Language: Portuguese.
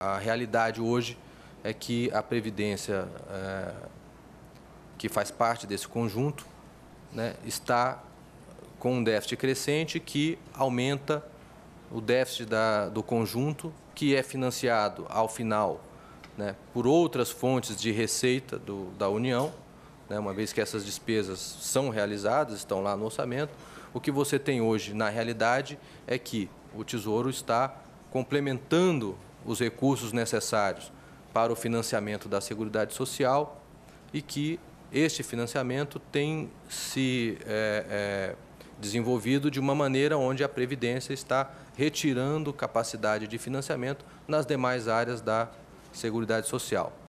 A realidade hoje é que a Previdência, é, que faz parte desse conjunto, né, está com um déficit crescente que aumenta o déficit da, do conjunto, que é financiado ao final né, por outras fontes de receita do, da União, né, uma vez que essas despesas são realizadas, estão lá no orçamento, o que você tem hoje na realidade é que o Tesouro está complementando os recursos necessários para o financiamento da Seguridade Social e que este financiamento tem se é, é, desenvolvido de uma maneira onde a Previdência está retirando capacidade de financiamento nas demais áreas da Seguridade Social.